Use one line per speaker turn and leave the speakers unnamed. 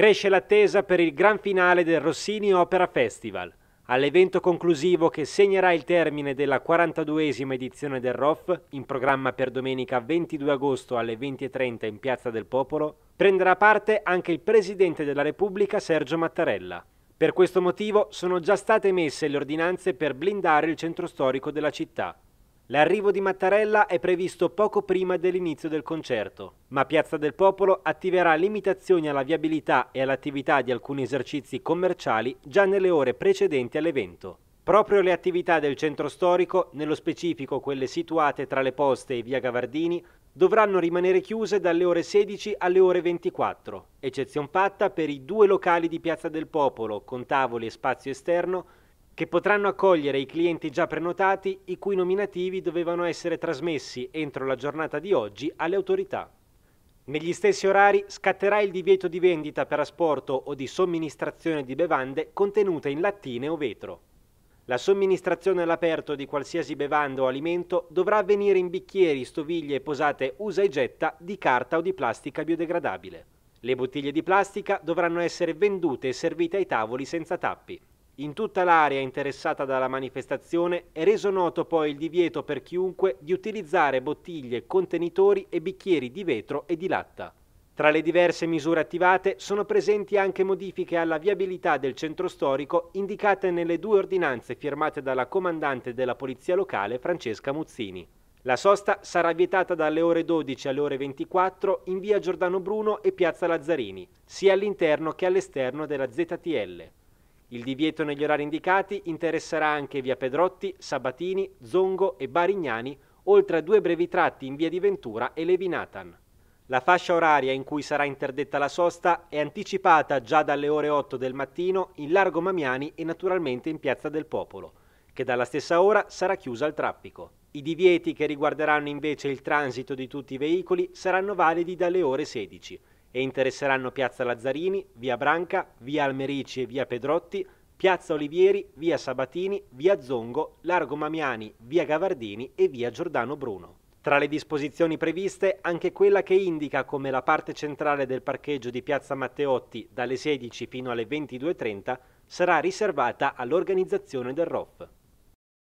Cresce l'attesa per il gran finale del Rossini Opera Festival. All'evento conclusivo che segnerà il termine della 42esima edizione del ROF, in programma per domenica 22 agosto alle 20.30 in Piazza del Popolo, prenderà parte anche il Presidente della Repubblica Sergio Mattarella. Per questo motivo sono già state emesse le ordinanze per blindare il centro storico della città. L'arrivo di Mattarella è previsto poco prima dell'inizio del concerto, ma Piazza del Popolo attiverà limitazioni alla viabilità e all'attività di alcuni esercizi commerciali già nelle ore precedenti all'evento. Proprio le attività del centro storico, nello specifico quelle situate tra le poste e via Gavardini, dovranno rimanere chiuse dalle ore 16 alle ore 24, eccezion fatta per i due locali di Piazza del Popolo con tavoli e spazio esterno che potranno accogliere i clienti già prenotati i cui nominativi dovevano essere trasmessi entro la giornata di oggi alle autorità. Negli stessi orari scatterà il divieto di vendita per asporto o di somministrazione di bevande contenute in lattine o vetro. La somministrazione all'aperto di qualsiasi bevanda o alimento dovrà avvenire in bicchieri, stoviglie posate usa e getta di carta o di plastica biodegradabile. Le bottiglie di plastica dovranno essere vendute e servite ai tavoli senza tappi. In tutta l'area interessata dalla manifestazione è reso noto poi il divieto per chiunque di utilizzare bottiglie, contenitori e bicchieri di vetro e di latta. Tra le diverse misure attivate sono presenti anche modifiche alla viabilità del centro storico indicate nelle due ordinanze firmate dalla comandante della Polizia Locale Francesca Muzzini. La sosta sarà vietata dalle ore 12 alle ore 24 in via Giordano Bruno e piazza Lazzarini, sia all'interno che all'esterno della ZTL. Il divieto negli orari indicati interesserà anche via Pedrotti, Sabatini, Zongo e Barignani, oltre a due brevi tratti in via di Ventura e Levinatan. La fascia oraria in cui sarà interdetta la sosta è anticipata già dalle ore 8 del mattino in Largo Mamiani e naturalmente in Piazza del Popolo, che dalla stessa ora sarà chiusa al traffico. I divieti che riguarderanno invece il transito di tutti i veicoli saranno validi dalle ore 16 e interesseranno Piazza Lazzarini, Via Branca, Via Almerici e Via Pedrotti, Piazza Olivieri, Via Sabatini, Via Zongo, Largo Mamiani, Via Gavardini e Via Giordano Bruno. Tra le disposizioni previste anche quella che indica come la parte centrale del parcheggio di Piazza Matteotti dalle 16 fino alle 22.30 sarà riservata all'organizzazione del ROF.